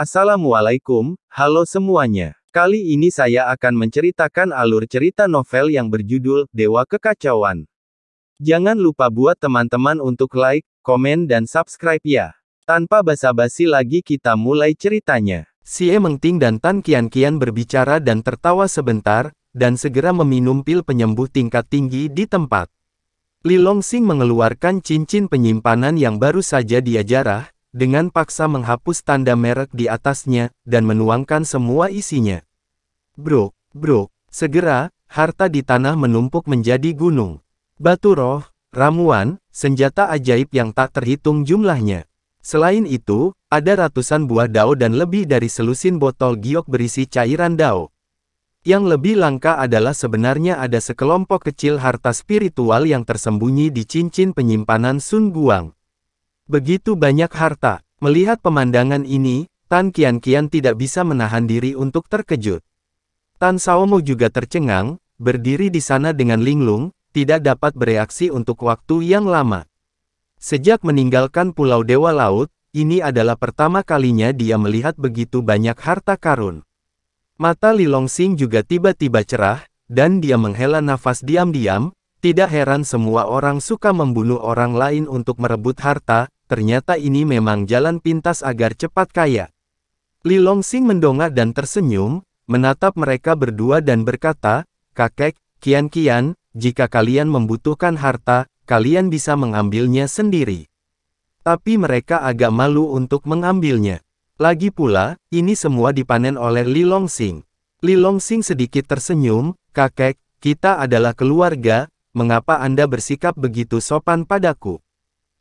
Assalamualaikum, halo semuanya. Kali ini saya akan menceritakan alur cerita novel yang berjudul Dewa Kekacauan. Jangan lupa buat teman-teman untuk like, komen dan subscribe ya. Tanpa basa-basi lagi kita mulai ceritanya. Si Emeng Ting dan Tan Kian Kian berbicara dan tertawa sebentar, dan segera meminum pil penyembuh tingkat tinggi di tempat. Li Longxing mengeluarkan cincin penyimpanan yang baru saja dia jarah, dengan paksa menghapus tanda merek di atasnya, dan menuangkan semua isinya. Bro, bro, segera, harta di tanah menumpuk menjadi gunung. Batu roh, ramuan, senjata ajaib yang tak terhitung jumlahnya. Selain itu, ada ratusan buah dao dan lebih dari selusin botol giok berisi cairan dao. Yang lebih langka adalah sebenarnya ada sekelompok kecil harta spiritual yang tersembunyi di cincin penyimpanan Sun Guang. Begitu banyak harta, melihat pemandangan ini, Tan kian kian tidak bisa menahan diri untuk terkejut. Tan Saomo juga tercengang, berdiri di sana dengan linglung, tidak dapat bereaksi untuk waktu yang lama. Sejak meninggalkan Pulau Dewa Laut, ini adalah pertama kalinya dia melihat begitu banyak harta karun. Mata li Longxing juga tiba-tiba cerah, dan dia menghela nafas diam-diam, tidak heran semua orang suka membunuh orang lain untuk merebut harta, ternyata ini memang jalan pintas agar cepat kaya. Li Longxing mendongak dan tersenyum, menatap mereka berdua dan berkata, Kakek, kian-kian, jika kalian membutuhkan harta, kalian bisa mengambilnya sendiri. Tapi mereka agak malu untuk mengambilnya. Lagi pula, ini semua dipanen oleh Li Longxing. Li Longxing sedikit tersenyum, kakek, kita adalah keluarga, mengapa Anda bersikap begitu sopan padaku?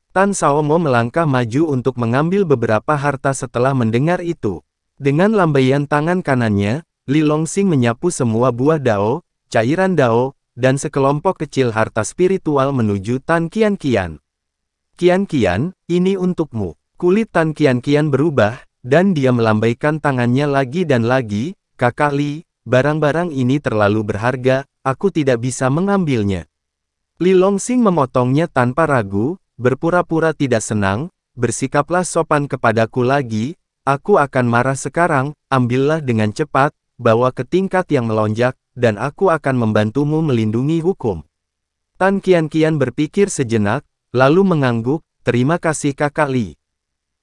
Tan Saomo melangkah maju untuk mengambil beberapa harta setelah mendengar itu. Dengan lambaian tangan kanannya, Li Longxing menyapu semua buah dao, cairan dao, dan sekelompok kecil harta spiritual menuju Tan Kian Kian. Kian Kian, ini untukmu. Kulit Tan Kian Kian berubah, dan dia melambaikan tangannya lagi dan lagi, kakak Li, barang-barang ini terlalu berharga, aku tidak bisa mengambilnya. Li Longxing memotongnya tanpa ragu, berpura-pura tidak senang, bersikaplah sopan kepadaku lagi, aku akan marah sekarang, ambillah dengan cepat, bawa ke tingkat yang melonjak, dan aku akan membantumu melindungi hukum. Tan Kian Kian berpikir sejenak, lalu mengangguk, terima kasih kakak Li.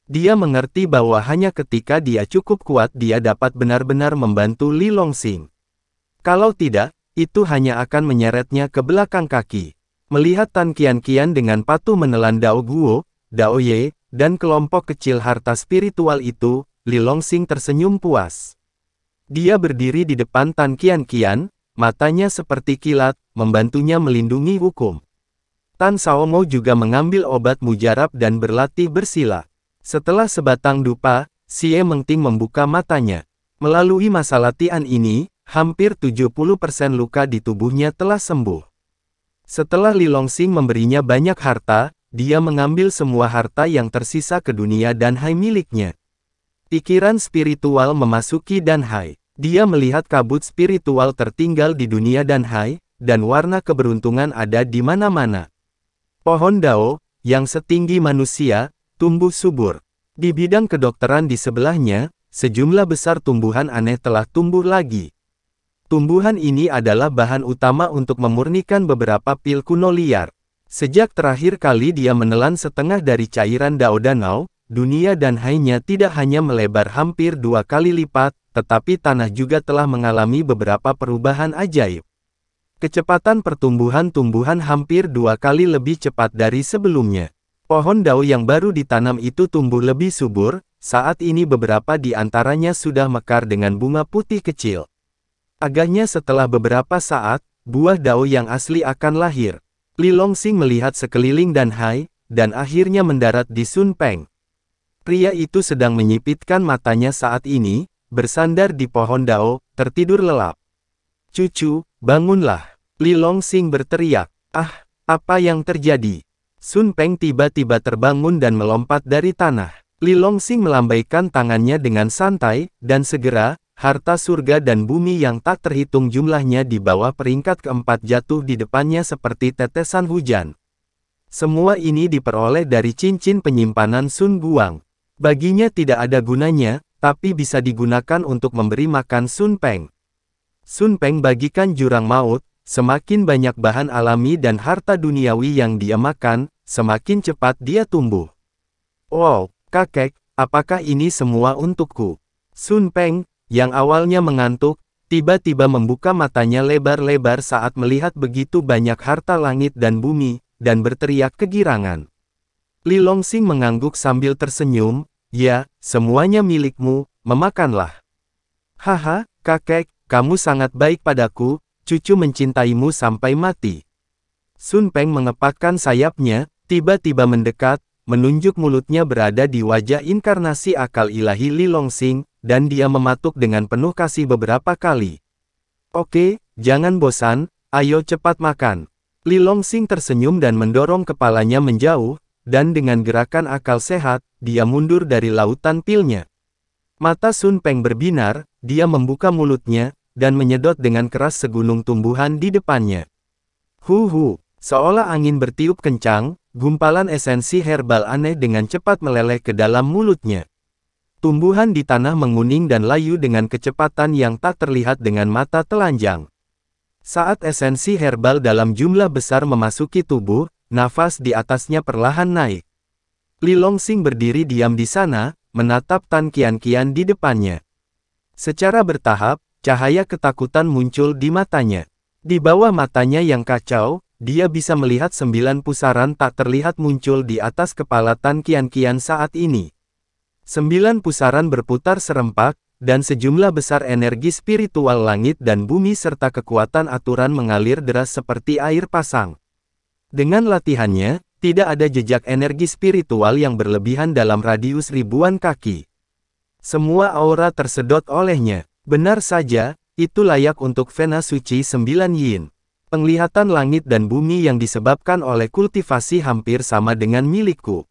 Dia mengerti bahwa hanya ketika dia cukup kuat dia dapat benar-benar membantu Li Longxing. Kalau tidak, itu hanya akan menyeretnya ke belakang kaki. Melihat Tan kian kian dengan patuh menelan Dao Guo, Dao Ye, dan kelompok kecil harta spiritual itu, Li Longxing tersenyum puas. Dia berdiri di depan Tan kian kian matanya seperti kilat, membantunya melindungi hukum. Tan Saomo juga mengambil obat mujarab dan berlatih bersila. Setelah sebatang dupa, Xie Mengting membuka matanya. Melalui masa latihan ini, hampir 70% luka di tubuhnya telah sembuh. Setelah Li Longxing memberinya banyak harta, dia mengambil semua harta yang tersisa ke dunia dan hai miliknya. Pikiran spiritual memasuki dan hai. Dia melihat kabut spiritual tertinggal di dunia dan hai, dan warna keberuntungan ada di mana-mana. Pohon dao, yang setinggi manusia, tumbuh subur. Di bidang kedokteran di sebelahnya, sejumlah besar tumbuhan aneh telah tumbuh lagi. Tumbuhan ini adalah bahan utama untuk memurnikan beberapa pil kuno liar. Sejak terakhir kali dia menelan setengah dari cairan danau, dunia dan hainya tidak hanya melebar hampir dua kali lipat, tetapi tanah juga telah mengalami beberapa perubahan ajaib. Kecepatan pertumbuhan tumbuhan hampir dua kali lebih cepat dari sebelumnya. Pohon dao yang baru ditanam itu tumbuh lebih subur, saat ini beberapa di antaranya sudah mekar dengan bunga putih kecil. Agaknya setelah beberapa saat, buah dao yang asli akan lahir. Li Longxing melihat sekeliling dan Hai, dan akhirnya mendarat di Sun Peng. Pria itu sedang menyipitkan matanya saat ini, bersandar di pohon dao, tertidur lelap. Cucu, bangunlah. Li Longxing berteriak, ah, apa yang terjadi? Sun Peng tiba-tiba terbangun dan melompat dari tanah. Li Longxing melambaikan tangannya dengan santai, dan segera, Harta surga dan bumi yang tak terhitung jumlahnya di bawah peringkat keempat jatuh di depannya seperti tetesan hujan. Semua ini diperoleh dari cincin penyimpanan Sun Guang. Baginya tidak ada gunanya, tapi bisa digunakan untuk memberi makan Sun Peng. Sun Peng bagikan jurang maut, semakin banyak bahan alami dan harta duniawi yang dia makan, semakin cepat dia tumbuh. Wow, kakek, apakah ini semua untukku? Sun Peng, yang awalnya mengantuk, tiba-tiba membuka matanya lebar-lebar saat melihat begitu banyak harta langit dan bumi, dan berteriak kegirangan. Li Longxing mengangguk sambil tersenyum, ya, semuanya milikmu, memakanlah. Haha, kakek, kamu sangat baik padaku, cucu mencintaimu sampai mati. Sun Peng mengepakkan sayapnya, tiba-tiba mendekat, menunjuk mulutnya berada di wajah inkarnasi akal ilahi Li Longxing dan dia mematuk dengan penuh kasih beberapa kali. Oke, jangan bosan, ayo cepat makan. Li Longxing tersenyum dan mendorong kepalanya menjauh, dan dengan gerakan akal sehat, dia mundur dari lautan pilnya. Mata Sun Peng berbinar, dia membuka mulutnya, dan menyedot dengan keras segunung tumbuhan di depannya. Huhu, seolah angin bertiup kencang, gumpalan esensi herbal aneh dengan cepat meleleh ke dalam mulutnya. Tumbuhan di tanah menguning dan layu dengan kecepatan yang tak terlihat dengan mata telanjang. Saat esensi herbal dalam jumlah besar memasuki tubuh, nafas di atasnya perlahan naik. Li Longxing berdiri diam di sana, menatap Tan Kian-Kian di depannya. Secara bertahap, cahaya ketakutan muncul di matanya. Di bawah matanya yang kacau, dia bisa melihat sembilan pusaran tak terlihat muncul di atas kepala Tan Kian-Kian saat ini. Sembilan pusaran berputar serempak, dan sejumlah besar energi spiritual langit dan bumi serta kekuatan aturan mengalir deras seperti air pasang. Dengan latihannya, tidak ada jejak energi spiritual yang berlebihan dalam radius ribuan kaki. Semua aura tersedot olehnya. Benar saja, itu layak untuk Vena Suci 9 Yin. Penglihatan langit dan bumi yang disebabkan oleh kultivasi hampir sama dengan milikku.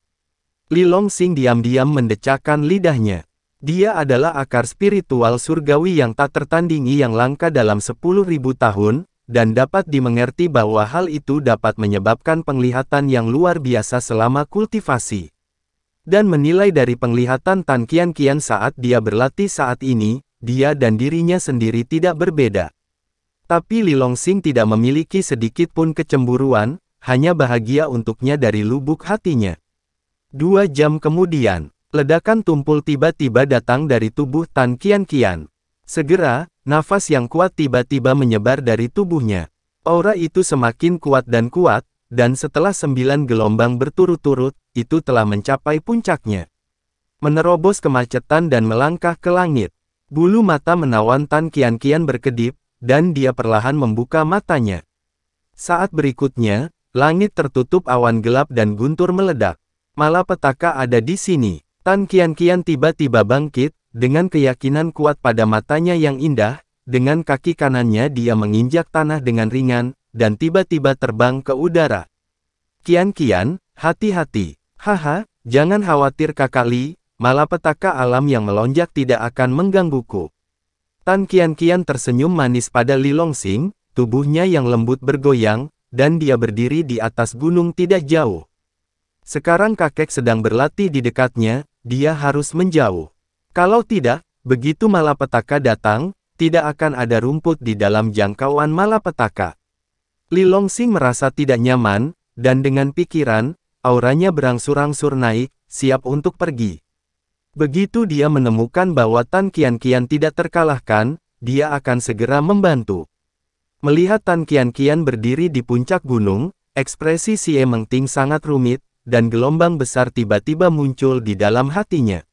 Li Longxing diam-diam mendecakkan lidahnya. Dia adalah akar spiritual surgawi yang tak tertandingi yang langka dalam sepuluh ribu tahun, dan dapat dimengerti bahwa hal itu dapat menyebabkan penglihatan yang luar biasa selama kultivasi. Dan menilai dari penglihatan Tan Kian Kian saat dia berlatih saat ini, dia dan dirinya sendiri tidak berbeda. Tapi Li Longxing tidak memiliki sedikit pun kecemburuan, hanya bahagia untuknya dari lubuk hatinya. Dua jam kemudian, ledakan tumpul tiba-tiba datang dari tubuh Tan Kian Kian. Segera, nafas yang kuat tiba-tiba menyebar dari tubuhnya. Aura itu semakin kuat dan kuat, dan setelah sembilan gelombang berturut-turut, itu telah mencapai puncaknya. Menerobos kemacetan dan melangkah ke langit. Bulu mata menawan Tan Kian Kian berkedip, dan dia perlahan membuka matanya. Saat berikutnya, langit tertutup awan gelap dan guntur meledak. Malapetaka ada di sini. Tan Kian-Kian tiba-tiba bangkit, dengan keyakinan kuat pada matanya yang indah, dengan kaki kanannya dia menginjak tanah dengan ringan, dan tiba-tiba terbang ke udara. Kian-Kian, hati-hati. Haha, jangan khawatir kakali, malapetaka alam yang melonjak tidak akan menggangguku. Tan Kian-Kian tersenyum manis pada Li Longxing, tubuhnya yang lembut bergoyang, dan dia berdiri di atas gunung tidak jauh. Sekarang kakek sedang berlatih di dekatnya, dia harus menjauh. Kalau tidak, begitu malapetaka datang, tidak akan ada rumput di dalam jangkauan malapetaka. Li Longxing merasa tidak nyaman, dan dengan pikiran, auranya berangsur-angsur naik, siap untuk pergi. Begitu dia menemukan bahwa Tan Kian Kian tidak terkalahkan, dia akan segera membantu. Melihat Tan Kian Kian berdiri di puncak gunung, ekspresi Si Mengting sangat rumit, dan gelombang besar tiba-tiba muncul di dalam hatinya.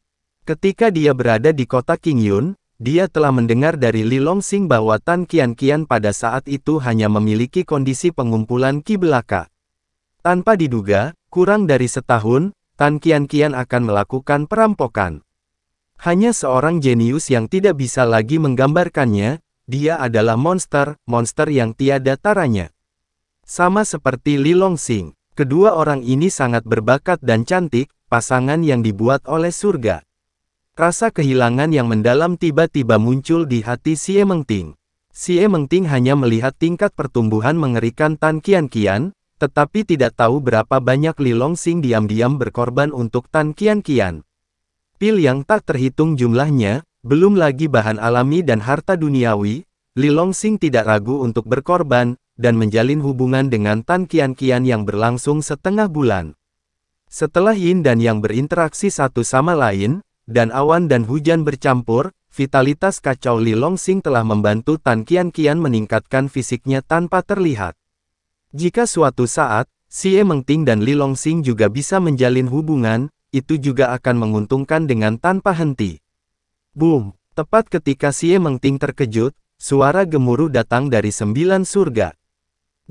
Ketika dia berada di kota King Yun, dia telah mendengar dari Li Longxing bahwa Tan Qian-Qian pada saat itu hanya memiliki kondisi pengumpulan ki belaka. Tanpa diduga, kurang dari setahun, Tan Qian-Qian akan melakukan perampokan. Hanya seorang jenius yang tidak bisa lagi menggambarkannya, dia adalah monster, monster yang tiada taranya. Sama seperti Li Longxing. Kedua orang ini sangat berbakat dan cantik, pasangan yang dibuat oleh surga. Rasa kehilangan yang mendalam tiba-tiba muncul di hati Xie Mengting. Xie Mengting hanya melihat tingkat pertumbuhan mengerikan Tan Kian Kian, tetapi tidak tahu berapa banyak Lilong Sing diam-diam berkorban untuk Tan Kian Kian. Pil yang tak terhitung jumlahnya, belum lagi bahan alami dan harta duniawi, Lilong Sing tidak ragu untuk berkorban, dan menjalin hubungan dengan Tan tangkian kian yang berlangsung setengah bulan. Setelah Yin dan Yang berinteraksi satu sama lain, dan awan dan hujan bercampur, vitalitas kacau Li Longxing telah membantu Tan tangkian kian meningkatkan fisiknya tanpa terlihat. Jika suatu saat, Xie Mengting dan Li Longxing juga bisa menjalin hubungan, itu juga akan menguntungkan dengan tanpa henti. Boom! Tepat ketika Xie Mengting terkejut, suara gemuruh datang dari sembilan surga.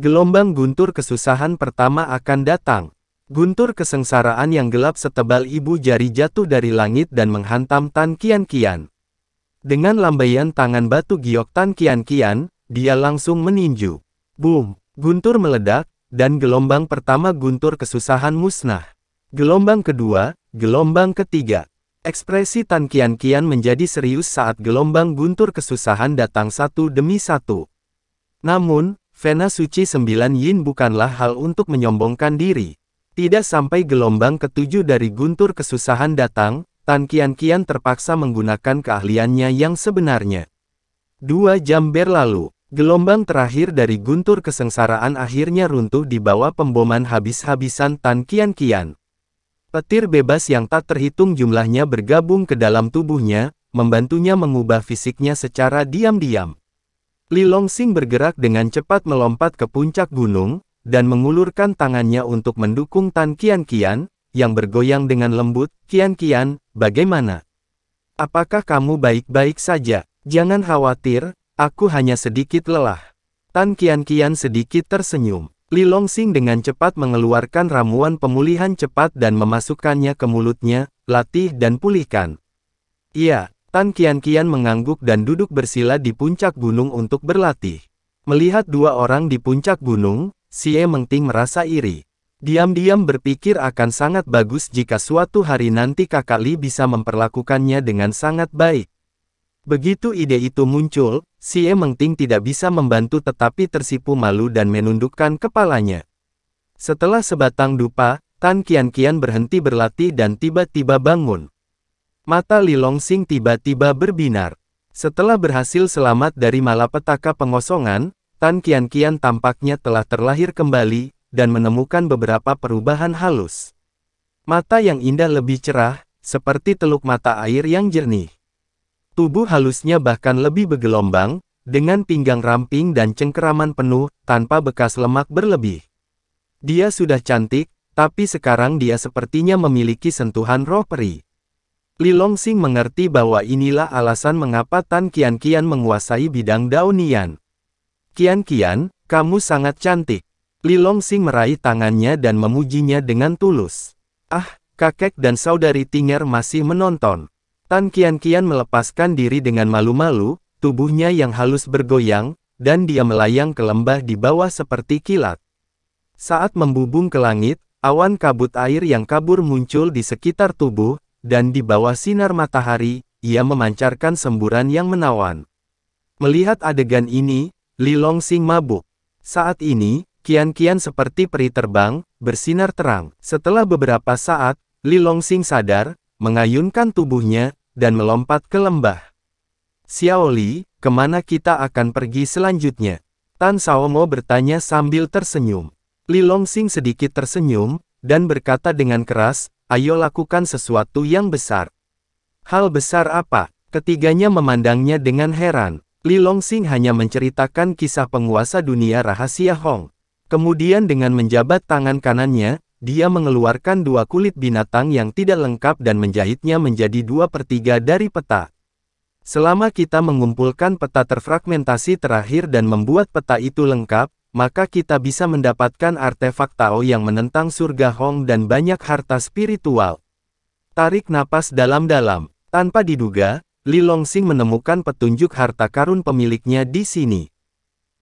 Gelombang guntur kesusahan pertama akan datang. Guntur kesengsaraan yang gelap setebal ibu jari jatuh dari langit dan menghantam Tan Kian Kian. Dengan lambaian tangan batu giok Tan Kian Kian, dia langsung meninju. Boom! Guntur meledak, dan gelombang pertama guntur kesusahan musnah. Gelombang kedua, gelombang ketiga. Ekspresi Tan Kian Kian menjadi serius saat gelombang guntur kesusahan datang satu demi satu. Namun, Vena suci sembilan yin bukanlah hal untuk menyombongkan diri. Tidak sampai gelombang ketujuh dari guntur kesusahan datang, Tan Kian Kian terpaksa menggunakan keahliannya yang sebenarnya. Dua jam berlalu, gelombang terakhir dari guntur kesengsaraan akhirnya runtuh di bawah pemboman habis-habisan Tan Kian Kian. Petir bebas yang tak terhitung jumlahnya bergabung ke dalam tubuhnya, membantunya mengubah fisiknya secara diam-diam. Li Longxing bergerak dengan cepat melompat ke puncak gunung, dan mengulurkan tangannya untuk mendukung Tan Kian Kian, yang bergoyang dengan lembut, Kian Kian, bagaimana? Apakah kamu baik-baik saja? Jangan khawatir, aku hanya sedikit lelah. Tan Kian Kian sedikit tersenyum. Li Longxing dengan cepat mengeluarkan ramuan pemulihan cepat dan memasukkannya ke mulutnya, latih dan pulihkan. Iya, Tan Kian-Kian mengangguk dan duduk bersila di puncak gunung untuk berlatih. Melihat dua orang di puncak gunung, Xie Mengting merasa iri. Diam-diam berpikir akan sangat bagus jika suatu hari nanti kakak Li bisa memperlakukannya dengan sangat baik. Begitu ide itu muncul, Xie Mengting tidak bisa membantu tetapi tersipu malu dan menundukkan kepalanya. Setelah sebatang dupa, Tan Kian-Kian berhenti berlatih dan tiba-tiba bangun. Mata Li Longxing tiba-tiba berbinar. Setelah berhasil selamat dari malapetaka pengosongan, Tan tangkian tampaknya telah terlahir kembali, dan menemukan beberapa perubahan halus. Mata yang indah lebih cerah, seperti teluk mata air yang jernih. Tubuh halusnya bahkan lebih bergelombang, dengan pinggang ramping dan cengkeraman penuh, tanpa bekas lemak berlebih. Dia sudah cantik, tapi sekarang dia sepertinya memiliki sentuhan roh peri. Li Longxing mengerti bahwa inilah alasan mengapa Tan Kian Kian menguasai bidang Daunian. Kian Kian, kamu sangat cantik. Li Longxing meraih tangannya dan memujinya dengan tulus. Ah, kakek dan saudari Tinger masih menonton. Tan Kian Kian melepaskan diri dengan malu-malu, tubuhnya yang halus bergoyang, dan dia melayang ke lembah di bawah seperti kilat. Saat membubung ke langit, awan kabut air yang kabur muncul di sekitar tubuh, dan di bawah sinar matahari, ia memancarkan semburan yang menawan. Melihat adegan ini, Li Longxing mabuk. Saat ini, kian-kian seperti peri terbang, bersinar terang. Setelah beberapa saat, Li Longxing sadar, mengayunkan tubuhnya, dan melompat ke lembah. Xiao Li, kemana kita akan pergi selanjutnya? Tan Saomo bertanya sambil tersenyum. Li Longxing sedikit tersenyum, dan berkata dengan keras, ayo lakukan sesuatu yang besar. Hal besar apa? Ketiganya memandangnya dengan heran. Li Longxing hanya menceritakan kisah penguasa dunia rahasia Hong. Kemudian dengan menjabat tangan kanannya, dia mengeluarkan dua kulit binatang yang tidak lengkap dan menjahitnya menjadi dua per tiga dari peta. Selama kita mengumpulkan peta terfragmentasi terakhir dan membuat peta itu lengkap, maka kita bisa mendapatkan artefak Tao yang menentang surga Hong dan banyak harta spiritual. Tarik napas dalam-dalam. Tanpa diduga, Li Longxing menemukan petunjuk harta karun pemiliknya di sini.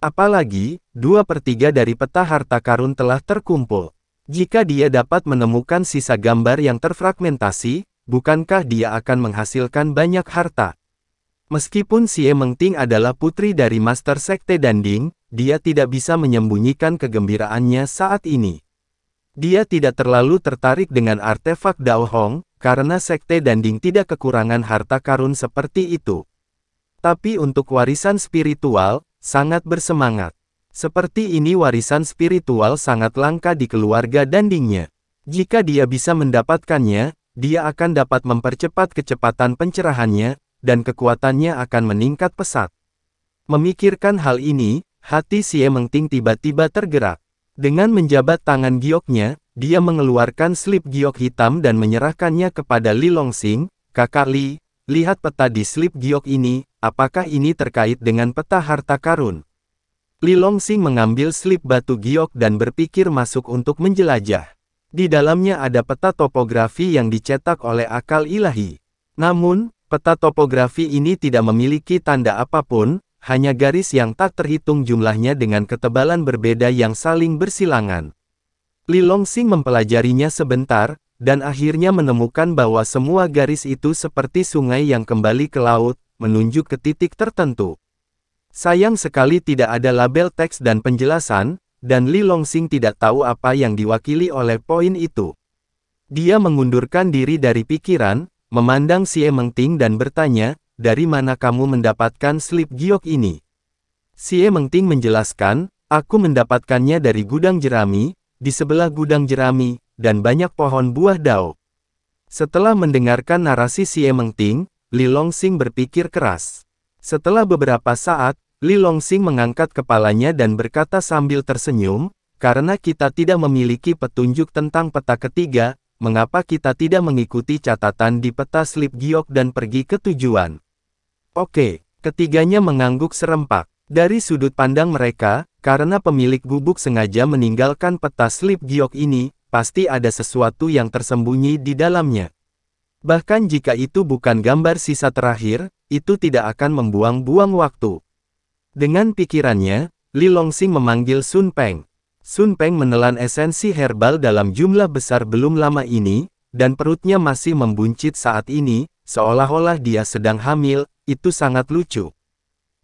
Apalagi, dua per tiga dari peta harta karun telah terkumpul. Jika dia dapat menemukan sisa gambar yang terfragmentasi, bukankah dia akan menghasilkan banyak harta? Meskipun Xie Mengting adalah putri dari Master Sekte Danding, dia tidak bisa menyembunyikan kegembiraannya saat ini. Dia tidak terlalu tertarik dengan artefak Dao Hong, karena Sekte Danding tidak kekurangan harta karun seperti itu. Tapi untuk warisan spiritual, sangat bersemangat. Seperti ini warisan spiritual sangat langka di keluarga Dandingnya. Jika dia bisa mendapatkannya, dia akan dapat mempercepat kecepatan pencerahannya, dan kekuatannya akan meningkat pesat. Memikirkan hal ini, Hati Xie Mengting tiba-tiba tergerak. Dengan menjabat tangan gioknya, dia mengeluarkan slip giok hitam dan menyerahkannya kepada Li Longxing, kakak Li, lihat peta di slip giok ini, apakah ini terkait dengan peta harta karun? Li Longxing mengambil slip batu giok dan berpikir masuk untuk menjelajah. Di dalamnya ada peta topografi yang dicetak oleh akal ilahi. Namun, peta topografi ini tidak memiliki tanda apapun, hanya garis yang tak terhitung jumlahnya dengan ketebalan berbeda yang saling bersilangan. Li Longxing mempelajarinya sebentar, dan akhirnya menemukan bahwa semua garis itu seperti sungai yang kembali ke laut, menunjuk ke titik tertentu. Sayang sekali tidak ada label teks dan penjelasan, dan Li Longxing tidak tahu apa yang diwakili oleh poin itu. Dia mengundurkan diri dari pikiran, memandang si Mengting dan bertanya, dari mana kamu mendapatkan slip giok ini? Xie Mengting menjelaskan, aku mendapatkannya dari gudang jerami, di sebelah gudang jerami, dan banyak pohon buah dao. Setelah mendengarkan narasi Xie Mengting, Li Longxing berpikir keras. Setelah beberapa saat, Li Longxing mengangkat kepalanya dan berkata sambil tersenyum, karena kita tidak memiliki petunjuk tentang peta ketiga, mengapa kita tidak mengikuti catatan di peta slip giok dan pergi ke tujuan. Oke, ketiganya mengangguk serempak. Dari sudut pandang mereka, karena pemilik gubuk sengaja meninggalkan peta slip giok ini, pasti ada sesuatu yang tersembunyi di dalamnya. Bahkan jika itu bukan gambar sisa terakhir, itu tidak akan membuang-buang waktu. Dengan pikirannya, Li Longxing memanggil Sun Peng. Sun Peng menelan esensi herbal dalam jumlah besar belum lama ini, dan perutnya masih membuncit saat ini, seolah-olah dia sedang hamil, itu sangat lucu.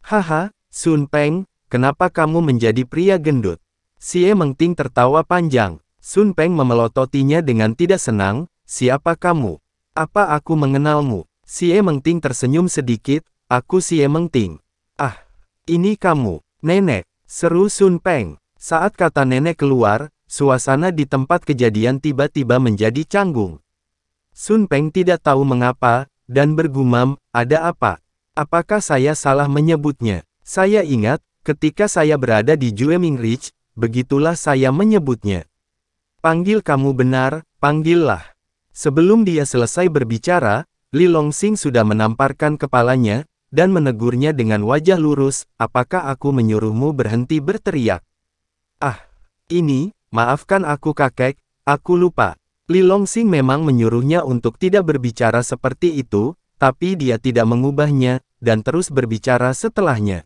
Haha, Sun Peng, kenapa kamu menjadi pria gendut? Xie Mengting tertawa panjang. Sun Peng memelototinya dengan tidak senang, siapa kamu? Apa aku mengenalmu? Xie Mengting tersenyum sedikit, aku Xie Mengting. Ah, ini kamu, nenek, seru Sun Peng. Saat kata nenek keluar, suasana di tempat kejadian tiba-tiba menjadi canggung. Sun Peng tidak tahu mengapa, dan bergumam, ada apa? Apakah saya salah menyebutnya? Saya ingat, ketika saya berada di Jueming Ridge, begitulah saya menyebutnya. Panggil kamu benar, panggillah. Sebelum dia selesai berbicara, Li Longxing sudah menamparkan kepalanya, dan menegurnya dengan wajah lurus, apakah aku menyuruhmu berhenti berteriak? Ah, ini, maafkan aku kakek, aku lupa. Li Longxing memang menyuruhnya untuk tidak berbicara seperti itu, tapi dia tidak mengubahnya, dan terus berbicara setelahnya.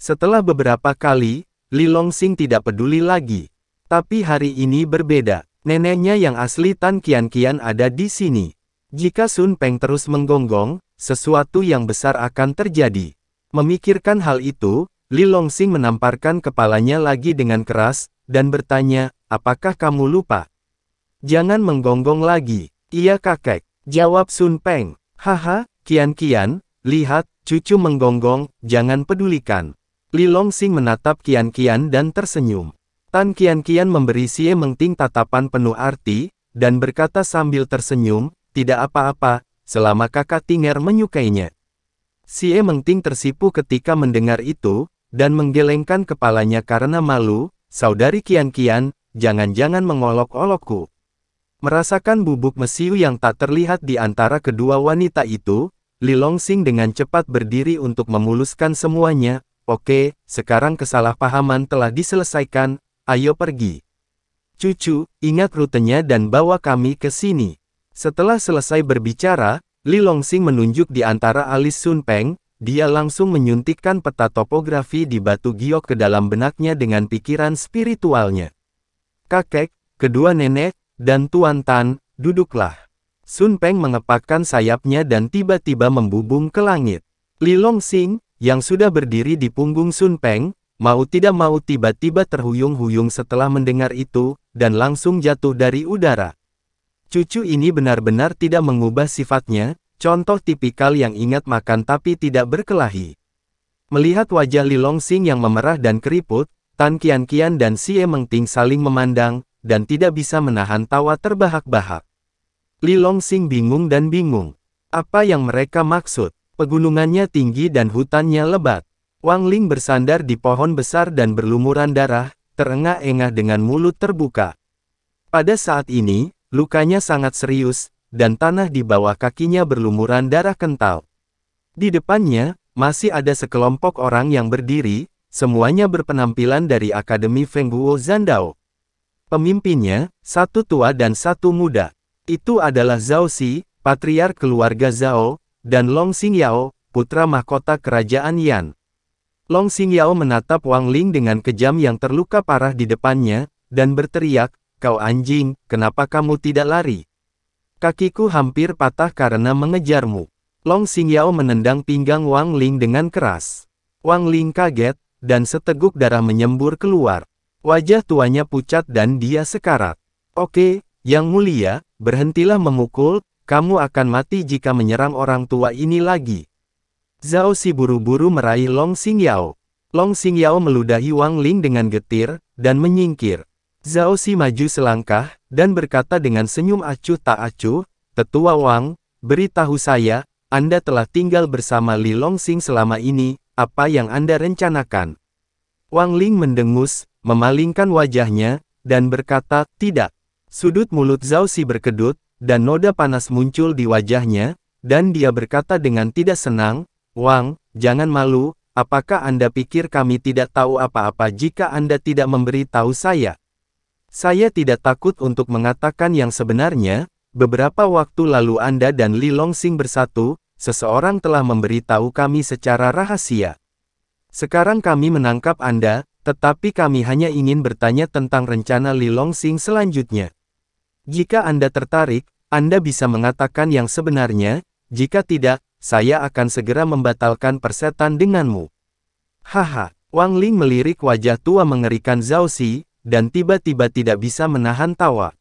Setelah beberapa kali, Li Longxing tidak peduli lagi. Tapi hari ini berbeda, neneknya yang asli Tan Kian Kian ada di sini. Jika Sun Peng terus menggonggong, sesuatu yang besar akan terjadi. Memikirkan hal itu, Li Longxing menamparkan kepalanya lagi dengan keras, dan bertanya, apakah kamu lupa? Jangan menggonggong lagi. Iya kakek, jawab Sun Peng. Haha, kian-kian, lihat, cucu menggonggong, jangan pedulikan. Li Longxing menatap kian-kian dan tersenyum. Tan kian-kian memberi Xie Mengting tatapan penuh arti, dan berkata sambil tersenyum, tidak apa-apa, selama kakak Tinger menyukainya. Xie Mengting tersipu ketika mendengar itu, dan menggelengkan kepalanya karena malu, saudari kian-kian, jangan-jangan mengolok-olokku. Merasakan bubuk mesiu yang tak terlihat di antara kedua wanita itu, Li Longxing dengan cepat berdiri untuk memuluskan semuanya, oke, sekarang kesalahpahaman telah diselesaikan, ayo pergi. Cucu, ingat rutenya dan bawa kami ke sini. Setelah selesai berbicara, Li Longxing menunjuk di antara alis Sun Peng, dia langsung menyuntikkan peta topografi di batu giok ke dalam benaknya dengan pikiran spiritualnya. Kakek, kedua nenek, dan Tuan Tan, duduklah. Sun Peng mengepakkan sayapnya dan tiba-tiba membubung ke langit. Li Long Xing, yang sudah berdiri di punggung Sun Peng, mau tidak mau tiba-tiba terhuyung-huyung setelah mendengar itu, dan langsung jatuh dari udara. Cucu ini benar-benar tidak mengubah sifatnya, contoh tipikal yang ingat makan tapi tidak berkelahi. Melihat wajah Li Long Xing yang memerah dan keriput, Tan Kian Kian dan Xie Mengting saling memandang, dan tidak bisa menahan tawa terbahak-bahak. Li Longxing bingung dan bingung. Apa yang mereka maksud? Pegunungannya tinggi dan hutannya lebat. Wang Ling bersandar di pohon besar dan berlumuran darah, terengah-engah dengan mulut terbuka. Pada saat ini, lukanya sangat serius, dan tanah di bawah kakinya berlumuran darah kental. Di depannya, masih ada sekelompok orang yang berdiri, semuanya berpenampilan dari Akademi Feng Zandao. Pemimpinnya, satu tua dan satu muda. Itu adalah Zhao Si, patriark keluarga Zhao, dan Long Xingyao, putra mahkota kerajaan Yan. Long Xingyao menatap Wang Ling dengan kejam yang terluka parah di depannya, dan berteriak, Kau anjing, kenapa kamu tidak lari? Kakiku hampir patah karena mengejarmu. Long Xingyao menendang pinggang Wang Ling dengan keras. Wang Ling kaget, dan seteguk darah menyembur keluar. Wajah tuanya pucat dan dia sekarat. Oke, yang mulia, berhentilah memukul, kamu akan mati jika menyerang orang tua ini lagi. Zhao Si buru-buru meraih Long Yao. Long Yao meludahi Wang Ling dengan getir, dan menyingkir. Zhao Si maju selangkah, dan berkata dengan senyum acuh tak acuh, Tetua Wang, beritahu saya, Anda telah tinggal bersama Li Long Xing selama ini, apa yang Anda rencanakan? Wang Ling mendengus, memalingkan wajahnya, dan berkata, tidak. Sudut mulut Zhao Si berkedut, dan noda panas muncul di wajahnya, dan dia berkata dengan tidak senang, Wang, jangan malu, apakah Anda pikir kami tidak tahu apa-apa jika Anda tidak memberi tahu saya? Saya tidak takut untuk mengatakan yang sebenarnya, beberapa waktu lalu Anda dan Li Longxing bersatu, seseorang telah memberitahu kami secara rahasia. Sekarang kami menangkap Anda, tetapi kami hanya ingin bertanya tentang rencana Li Longxing selanjutnya. Jika Anda tertarik, Anda bisa mengatakan yang sebenarnya, jika tidak, saya akan segera membatalkan persetan denganmu. Haha, Wang Ling melirik wajah tua mengerikan Zhao Xi, dan tiba-tiba tidak bisa menahan tawa.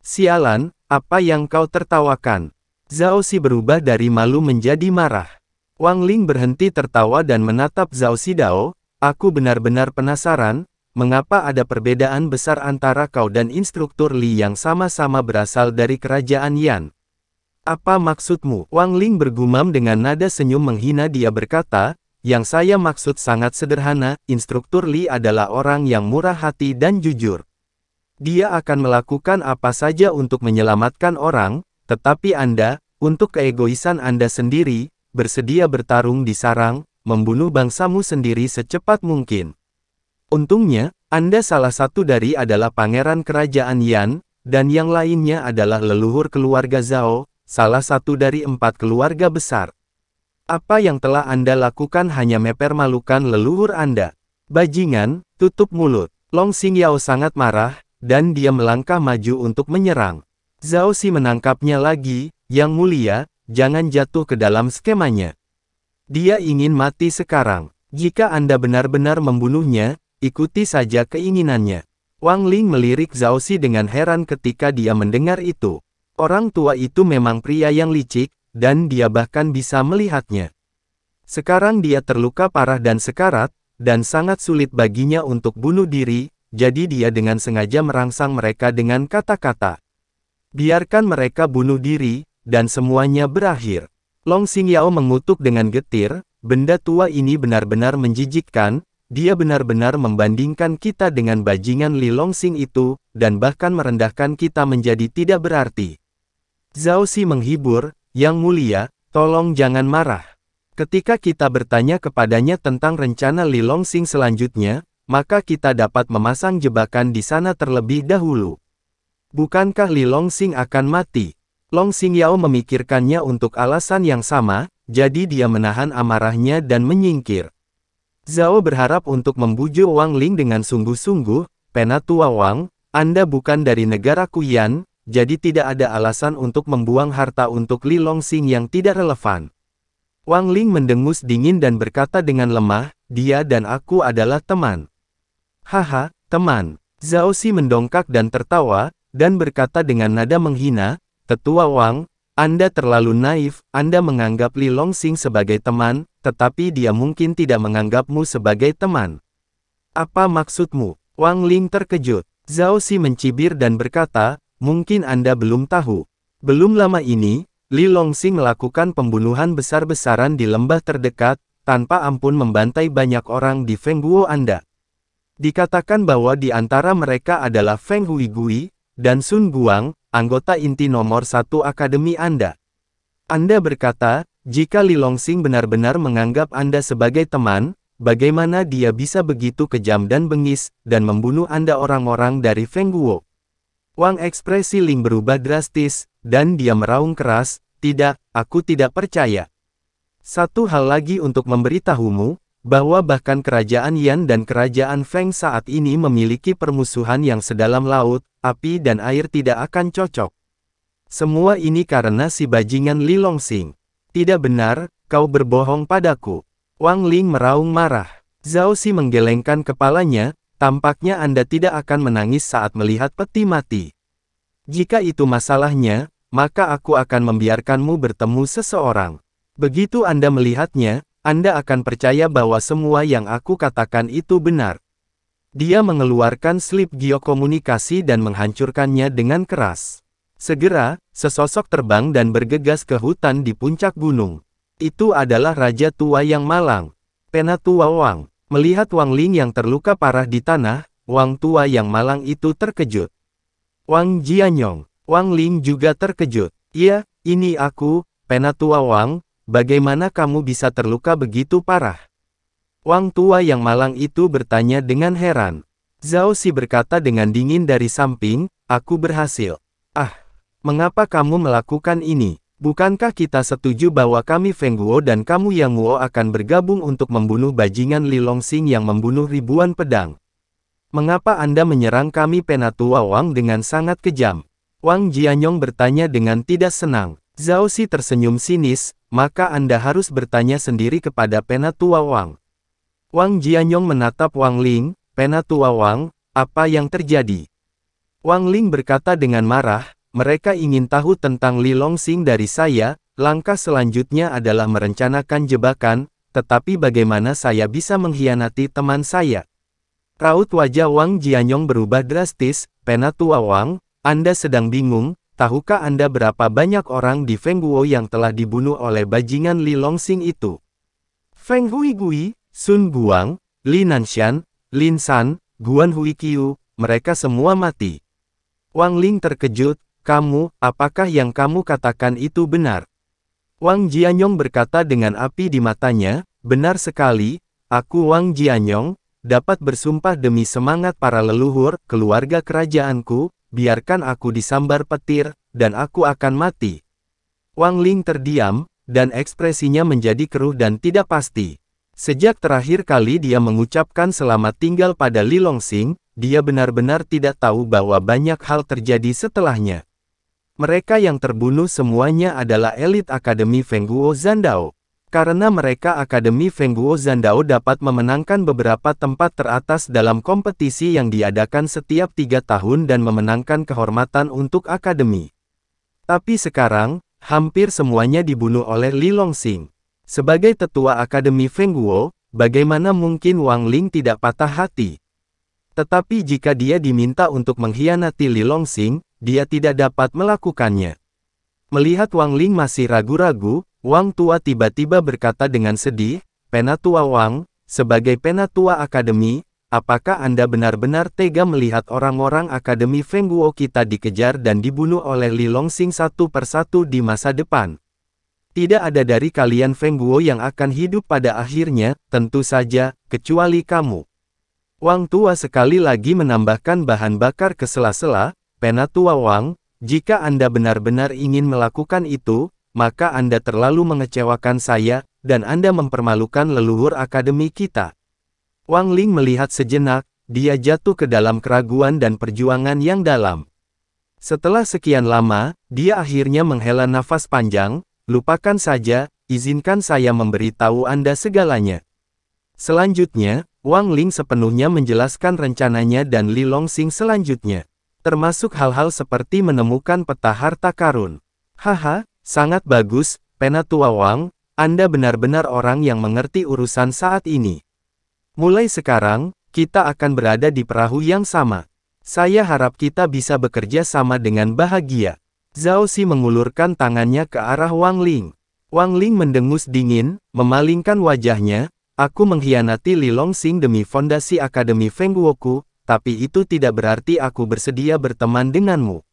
Sialan, apa yang kau tertawakan? Zhao Xi berubah dari malu menjadi marah. Wang Ling berhenti tertawa dan menatap Zhao Dao. Aku benar-benar penasaran, mengapa ada perbedaan besar antara kau dan instruktur Li yang sama-sama berasal dari kerajaan Yan. Apa maksudmu? Wang Ling bergumam dengan nada senyum menghina dia berkata, yang saya maksud sangat sederhana, instruktur Li adalah orang yang murah hati dan jujur. Dia akan melakukan apa saja untuk menyelamatkan orang, tetapi Anda, untuk keegoisan Anda sendiri, bersedia bertarung di sarang, membunuh bangsamu sendiri secepat mungkin. Untungnya, Anda salah satu dari adalah pangeran kerajaan Yan, dan yang lainnya adalah leluhur keluarga Zhao, salah satu dari empat keluarga besar. Apa yang telah Anda lakukan hanya mempermalukan leluhur Anda. Bajingan, tutup mulut. Long Yao sangat marah, dan dia melangkah maju untuk menyerang. Zhao Si menangkapnya lagi, yang mulia, jangan jatuh ke dalam skemanya. Dia ingin mati sekarang. Jika Anda benar-benar membunuhnya, ikuti saja keinginannya. Wang Ling melirik Zhao Xi dengan heran ketika dia mendengar itu. Orang tua itu memang pria yang licik, dan dia bahkan bisa melihatnya. Sekarang dia terluka parah dan sekarat, dan sangat sulit baginya untuk bunuh diri, jadi dia dengan sengaja merangsang mereka dengan kata-kata. Biarkan mereka bunuh diri, dan semuanya berakhir. Long Xingyao mengutuk dengan getir, benda tua ini benar-benar menjijikkan, dia benar-benar membandingkan kita dengan bajingan Li Longxing itu, dan bahkan merendahkan kita menjadi tidak berarti. Zhao Xi menghibur, Yang Mulia, tolong jangan marah. Ketika kita bertanya kepadanya tentang rencana Li Longxing selanjutnya, maka kita dapat memasang jebakan di sana terlebih dahulu. Bukankah Li Longxing akan mati? Long Xingyao memikirkannya untuk alasan yang sama, jadi dia menahan amarahnya dan menyingkir. Zhao berharap untuk membujuk Wang Ling dengan sungguh-sungguh, Penatua Wang, Anda bukan dari negara Kuyan, jadi tidak ada alasan untuk membuang harta untuk Li Longxing yang tidak relevan. Wang Ling mendengus dingin dan berkata dengan lemah, dia dan aku adalah teman. Haha, teman. Zhao Si mendongkak dan tertawa, dan berkata dengan nada menghina, Tetua Wang, Anda terlalu naif, Anda menganggap Li Longxing sebagai teman, tetapi dia mungkin tidak menganggapmu sebagai teman. Apa maksudmu? Wang Ling terkejut. Zhao Xi mencibir dan berkata, mungkin Anda belum tahu. Belum lama ini, Li Longxing melakukan pembunuhan besar-besaran di lembah terdekat, tanpa ampun membantai banyak orang di Fengguo Anda. Dikatakan bahwa di antara mereka adalah Feng Huigui dan Sun Guang, anggota inti nomor satu Akademi Anda. Anda berkata, jika Li Longxing benar-benar menganggap Anda sebagai teman, bagaimana dia bisa begitu kejam dan bengis, dan membunuh Anda orang-orang dari Feng Guo? Wang ekspresi Ling berubah drastis, dan dia meraung keras, tidak, aku tidak percaya. Satu hal lagi untuk memberitahumu, bahwa bahkan kerajaan Yan dan kerajaan Feng saat ini memiliki permusuhan yang sedalam laut, api dan air tidak akan cocok. Semua ini karena si bajingan Li Longxing. Tidak benar, kau berbohong padaku. Wang Ling meraung marah. Zhao Si menggelengkan kepalanya, tampaknya Anda tidak akan menangis saat melihat peti mati. Jika itu masalahnya, maka aku akan membiarkanmu bertemu seseorang. Begitu Anda melihatnya, anda akan percaya bahwa semua yang aku katakan itu benar. Dia mengeluarkan slip geokomunikasi dan menghancurkannya dengan keras. Segera, sesosok terbang dan bergegas ke hutan di puncak gunung. Itu adalah Raja Tua yang malang. Penatua Wang. Melihat Wang Ling yang terluka parah di tanah, Wang Tua yang malang itu terkejut. Wang Jianyong. Wang Ling juga terkejut. Iya, ini aku, Penatua Wang, Bagaimana kamu bisa terluka begitu parah? Wang tua yang malang itu bertanya dengan heran. Zhao Si berkata dengan dingin dari samping, aku berhasil. Ah, mengapa kamu melakukan ini? Bukankah kita setuju bahwa kami Feng Guo dan kamu Yang Wuo akan bergabung untuk membunuh bajingan Li Longxing yang membunuh ribuan pedang? Mengapa Anda menyerang kami Penatua Wang dengan sangat kejam? Wang Jianyong bertanya dengan tidak senang. Zhao Si tersenyum sinis, maka Anda harus bertanya sendiri kepada Penatua Wang. Wang Jianyong menatap Wang Ling, Penatua Wang, apa yang terjadi? Wang Ling berkata dengan marah, mereka ingin tahu tentang Li Longxing dari saya, langkah selanjutnya adalah merencanakan jebakan, tetapi bagaimana saya bisa mengkhianati teman saya? Raut wajah Wang Jianyong berubah drastis, Penatua Wang, Anda sedang bingung, tahukah Anda berapa banyak orang di Feng Guo yang telah dibunuh oleh bajingan Li Longxing itu? Feng Hui Sun Guang, Li Nanshan, Lin San, Guan Hui mereka semua mati. Wang Ling terkejut, kamu, apakah yang kamu katakan itu benar? Wang Jianyong berkata dengan api di matanya, benar sekali, aku Wang Jianyong, dapat bersumpah demi semangat para leluhur, keluarga kerajaanku, biarkan aku disambar petir, dan aku akan mati. Wang Ling terdiam, dan ekspresinya menjadi keruh dan tidak pasti. Sejak terakhir kali dia mengucapkan selamat tinggal pada Li Longxing, dia benar-benar tidak tahu bahwa banyak hal terjadi setelahnya. Mereka yang terbunuh semuanya adalah elit Akademi Fengguo Zandao. Karena mereka Akademi Fengguo Zandao dapat memenangkan beberapa tempat teratas dalam kompetisi yang diadakan setiap tiga tahun dan memenangkan kehormatan untuk Akademi. Tapi sekarang, hampir semuanya dibunuh oleh Li Longxing. Sebagai tetua Akademi Fengguo, bagaimana mungkin Wang Ling tidak patah hati? Tetapi jika dia diminta untuk mengkhianati Li Longxing, dia tidak dapat melakukannya. Melihat Wang Ling masih ragu-ragu, Wang Tua tiba-tiba berkata dengan sedih, Penatua Wang, sebagai Penatua Akademi, apakah Anda benar-benar tega melihat orang-orang Akademi Feng Guo kita dikejar dan dibunuh oleh Li Longxing satu persatu di masa depan? Tidak ada dari kalian Feng Guo yang akan hidup pada akhirnya, tentu saja, kecuali kamu. Wang Tua sekali lagi menambahkan bahan bakar ke sela-sela, Penatua Wang, jika Anda benar-benar ingin melakukan itu, maka Anda terlalu mengecewakan saya, dan Anda mempermalukan leluhur akademi kita. Wang Ling melihat sejenak, dia jatuh ke dalam keraguan dan perjuangan yang dalam. Setelah sekian lama, dia akhirnya menghela nafas panjang, lupakan saja, izinkan saya memberitahu Anda segalanya. Selanjutnya, Wang Ling sepenuhnya menjelaskan rencananya dan Li Longxing selanjutnya. Termasuk hal-hal seperti menemukan peta harta karun. Haha, Sangat bagus, Penatua Wang. Anda benar-benar orang yang mengerti urusan saat ini. Mulai sekarang, kita akan berada di perahu yang sama. Saya harap kita bisa bekerja sama dengan bahagia. Zhao Xi mengulurkan tangannya ke arah Wang Ling. Wang Ling mendengus dingin, memalingkan wajahnya, aku mengkhianati Li Longxing demi fondasi Akademi Feng Woku, tapi itu tidak berarti aku bersedia berteman denganmu.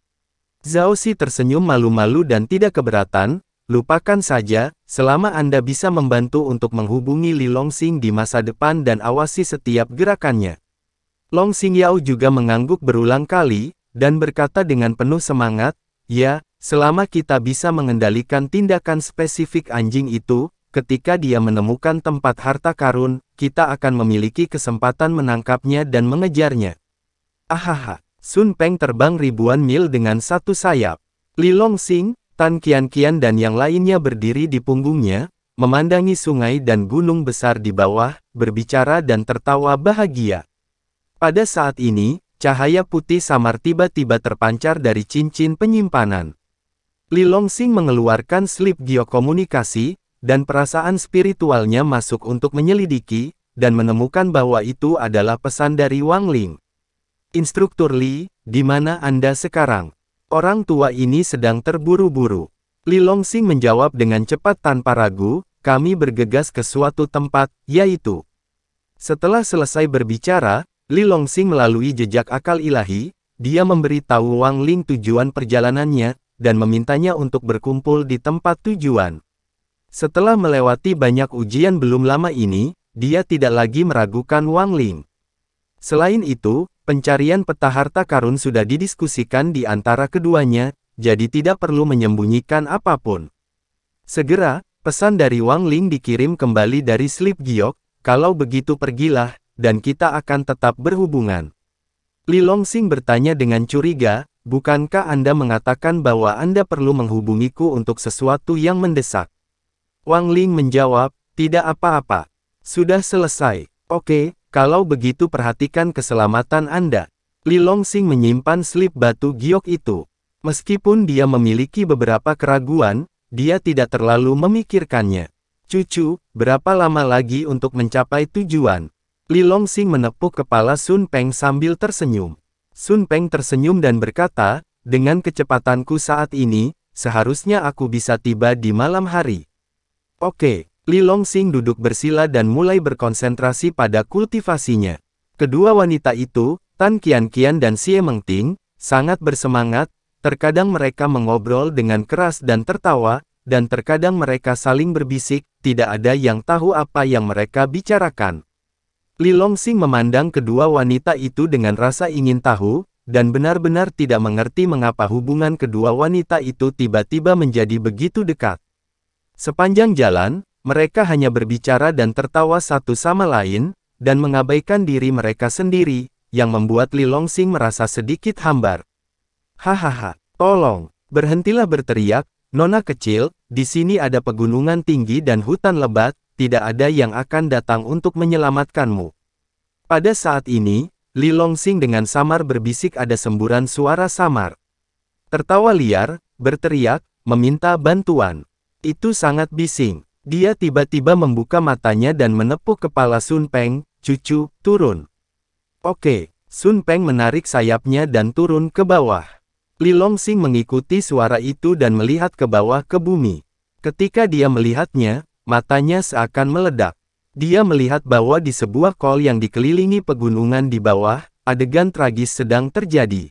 Zhao Xi tersenyum malu-malu dan tidak keberatan, lupakan saja, selama Anda bisa membantu untuk menghubungi Li Longxing di masa depan dan awasi setiap gerakannya. Long Yao juga mengangguk berulang kali, dan berkata dengan penuh semangat, Ya, selama kita bisa mengendalikan tindakan spesifik anjing itu, ketika dia menemukan tempat harta karun, kita akan memiliki kesempatan menangkapnya dan mengejarnya. Ahaha. Sun Peng terbang ribuan mil dengan satu sayap. Li Longxing, Tan Qianqian dan yang lainnya berdiri di punggungnya, memandangi sungai dan gunung besar di bawah, berbicara dan tertawa bahagia. Pada saat ini, cahaya putih samar tiba-tiba terpancar dari cincin penyimpanan. Li Longxing mengeluarkan slip geokomunikasi, dan perasaan spiritualnya masuk untuk menyelidiki, dan menemukan bahwa itu adalah pesan dari Wang Ling. Instruktur Li, di mana Anda sekarang? Orang tua ini sedang terburu-buru. Li Longxing menjawab dengan cepat tanpa ragu, kami bergegas ke suatu tempat, yaitu. Setelah selesai berbicara, Li Longxing melalui jejak akal ilahi, dia memberi tahu Wang Ling tujuan perjalanannya, dan memintanya untuk berkumpul di tempat tujuan. Setelah melewati banyak ujian belum lama ini, dia tidak lagi meragukan Wang Ling. Selain itu, Pencarian peta harta karun sudah didiskusikan di antara keduanya, jadi tidak perlu menyembunyikan apapun. Segera, pesan dari Wang Ling dikirim kembali dari Slip Giok, kalau begitu pergilah, dan kita akan tetap berhubungan. Li Longxing bertanya dengan curiga, bukankah Anda mengatakan bahwa Anda perlu menghubungiku untuk sesuatu yang mendesak? Wang Ling menjawab, tidak apa-apa. Sudah selesai. Oke, kalau begitu perhatikan keselamatan Anda. Li Longxing menyimpan slip batu giok itu. Meskipun dia memiliki beberapa keraguan, dia tidak terlalu memikirkannya. Cucu, berapa lama lagi untuk mencapai tujuan? Li Longxing menepuk kepala Sun Peng sambil tersenyum. Sun Peng tersenyum dan berkata, dengan kecepatanku saat ini, seharusnya aku bisa tiba di malam hari. Oke, Li Longxing duduk bersila dan mulai berkonsentrasi pada kultivasinya. Kedua wanita itu, Tan Kian dan Xie Mengting, sangat bersemangat, terkadang mereka mengobrol dengan keras dan tertawa, dan terkadang mereka saling berbisik, tidak ada yang tahu apa yang mereka bicarakan. Li Longxing memandang kedua wanita itu dengan rasa ingin tahu, dan benar-benar tidak mengerti mengapa hubungan kedua wanita itu tiba-tiba menjadi begitu dekat. Sepanjang jalan, mereka hanya berbicara dan tertawa satu sama lain, dan mengabaikan diri mereka sendiri, yang membuat Li Longxing merasa sedikit hambar. Hahaha, tolong, berhentilah berteriak, nona kecil, di sini ada pegunungan tinggi dan hutan lebat, tidak ada yang akan datang untuk menyelamatkanmu. Pada saat ini, Li Longxing dengan samar berbisik ada semburan suara samar. Tertawa liar, berteriak, meminta bantuan. Itu sangat bising. Dia tiba-tiba membuka matanya dan menepuk kepala Sun Peng, cucu, turun. Oke, Sun Peng menarik sayapnya dan turun ke bawah. Li Sing mengikuti suara itu dan melihat ke bawah ke bumi. Ketika dia melihatnya, matanya seakan meledak. Dia melihat bahwa di sebuah kol yang dikelilingi pegunungan di bawah, adegan tragis sedang terjadi.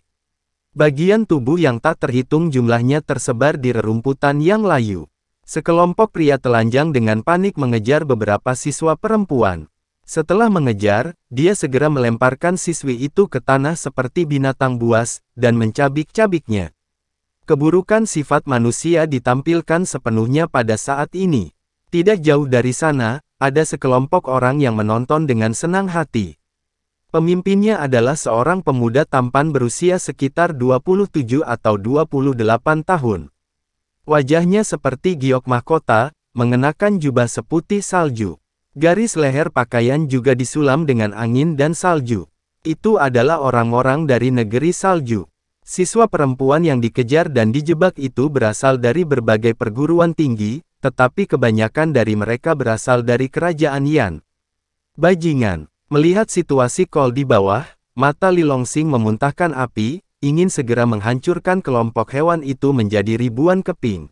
Bagian tubuh yang tak terhitung jumlahnya tersebar di rerumputan yang layu. Sekelompok pria telanjang dengan panik mengejar beberapa siswa perempuan. Setelah mengejar, dia segera melemparkan siswi itu ke tanah seperti binatang buas, dan mencabik-cabiknya. Keburukan sifat manusia ditampilkan sepenuhnya pada saat ini. Tidak jauh dari sana, ada sekelompok orang yang menonton dengan senang hati. Pemimpinnya adalah seorang pemuda tampan berusia sekitar 27 atau 28 tahun. Wajahnya seperti giok mahkota, mengenakan jubah seputih salju. Garis leher pakaian juga disulam dengan angin dan salju. Itu adalah orang-orang dari negeri salju. Siswa perempuan yang dikejar dan dijebak itu berasal dari berbagai perguruan tinggi, tetapi kebanyakan dari mereka berasal dari kerajaan Yan. Bajingan, melihat situasi kol di bawah, mata Li Longxing memuntahkan api, ingin segera menghancurkan kelompok hewan itu menjadi ribuan keping.